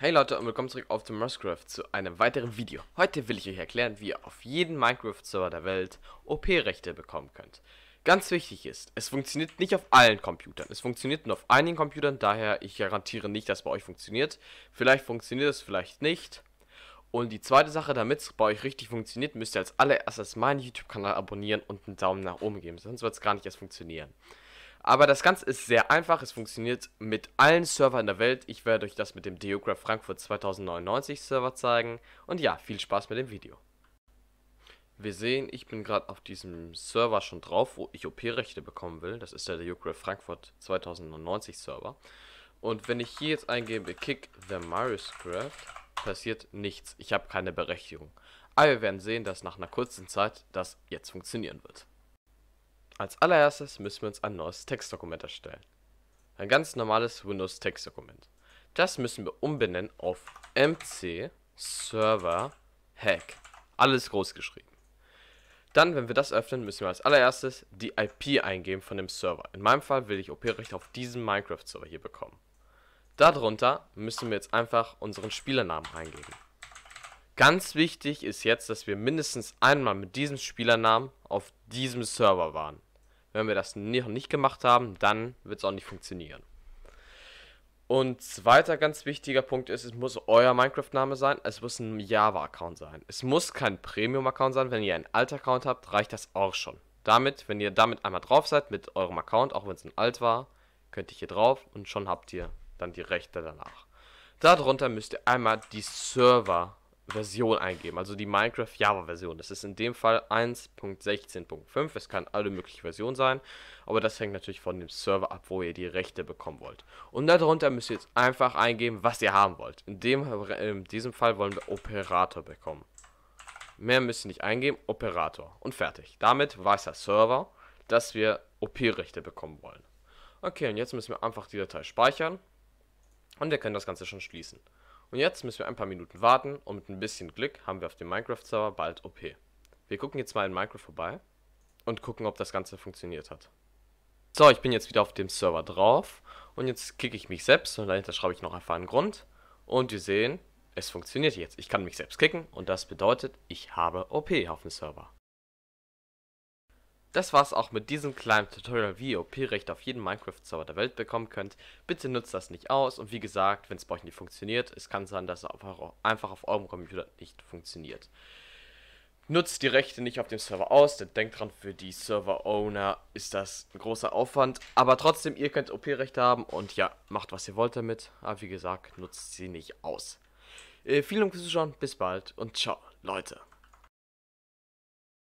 Hey Leute und willkommen zurück auf dem Minecraft zu einem weiteren Video. Heute will ich euch erklären, wie ihr auf jeden Minecraft-Server der Welt OP-Rechte bekommen könnt. Ganz wichtig ist, es funktioniert nicht auf allen Computern. Es funktioniert nur auf einigen Computern, daher ich garantiere nicht, dass es bei euch funktioniert. Vielleicht funktioniert es, vielleicht nicht. Und die zweite Sache, damit es bei euch richtig funktioniert, müsst ihr als allererstes meinen YouTube-Kanal abonnieren und einen Daumen nach oben geben, sonst wird es gar nicht erst funktionieren. Aber das Ganze ist sehr einfach. Es funktioniert mit allen Servern der Welt. Ich werde euch das mit dem Deograph Frankfurt 2099 Server zeigen. Und ja, viel Spaß mit dem Video. Wir sehen, ich bin gerade auf diesem Server schon drauf, wo ich OP-Rechte bekommen will. Das ist der Deograph Frankfurt 2099 Server. Und wenn ich hier jetzt eingebe Kick the Mariuscraft, passiert nichts. Ich habe keine Berechtigung. Aber wir werden sehen, dass nach einer kurzen Zeit das jetzt funktionieren wird. Als allererstes müssen wir uns ein neues Textdokument erstellen. Ein ganz normales Windows Textdokument. Das müssen wir umbenennen auf MC Server Hack. Alles groß geschrieben. Dann, wenn wir das öffnen, müssen wir als allererstes die IP eingeben von dem Server. In meinem Fall will ich OP-Recht auf diesen Minecraft-Server hier bekommen. Darunter müssen wir jetzt einfach unseren Spielernamen eingeben. Ganz wichtig ist jetzt, dass wir mindestens einmal mit diesem Spielernamen auf diesem Server waren. Wenn wir das noch nicht gemacht haben, dann wird es auch nicht funktionieren. Und zweiter ganz wichtiger Punkt ist, es muss euer Minecraft-Name sein, es muss ein Java-Account sein. Es muss kein Premium-Account sein, wenn ihr einen Alt-Account habt, reicht das auch schon. Damit, wenn ihr damit einmal drauf seid, mit eurem Account, auch wenn es ein Alt war, könnt ihr hier drauf und schon habt ihr dann die Rechte danach. Darunter müsst ihr einmal die Server Version eingeben, also die Minecraft Java Version. Das ist in dem Fall 1.16.5. Es kann alle mögliche Versionen sein, aber das hängt natürlich von dem Server ab, wo ihr die Rechte bekommen wollt. Und darunter müsst ihr jetzt einfach eingeben, was ihr haben wollt. In, dem, in diesem Fall wollen wir Operator bekommen. Mehr müsst ihr nicht eingeben, Operator. Und fertig. Damit weiß der Server, dass wir OP-Rechte bekommen wollen. Okay, und jetzt müssen wir einfach die Datei speichern. Und wir können das Ganze schon schließen. Und jetzt müssen wir ein paar Minuten warten und mit ein bisschen Glück haben wir auf dem Minecraft-Server bald OP. Wir gucken jetzt mal in Minecraft vorbei und gucken, ob das Ganze funktioniert hat. So, ich bin jetzt wieder auf dem Server drauf und jetzt kicke ich mich selbst und dahinter schreibe ich noch einfach einen Grund. Und wir sehen, es funktioniert jetzt. Ich kann mich selbst kicken und das bedeutet, ich habe OP auf dem Server. Das war's auch mit diesem kleinen Tutorial, wie ihr OP-Recht auf jeden Minecraft-Server der Welt bekommen könnt. Bitte nutzt das nicht aus und wie gesagt, wenn es bei euch nicht funktioniert, es kann sein, dass es einfach auf eurem Computer nicht funktioniert. Nutzt die Rechte nicht auf dem Server aus, denn denkt dran, für die Server-Owner ist das ein großer Aufwand. Aber trotzdem, ihr könnt OP-Rechte haben und ja, macht was ihr wollt damit. Aber wie gesagt, nutzt sie nicht aus. Äh, vielen Dank fürs Zuschauen, bis bald und ciao, Leute.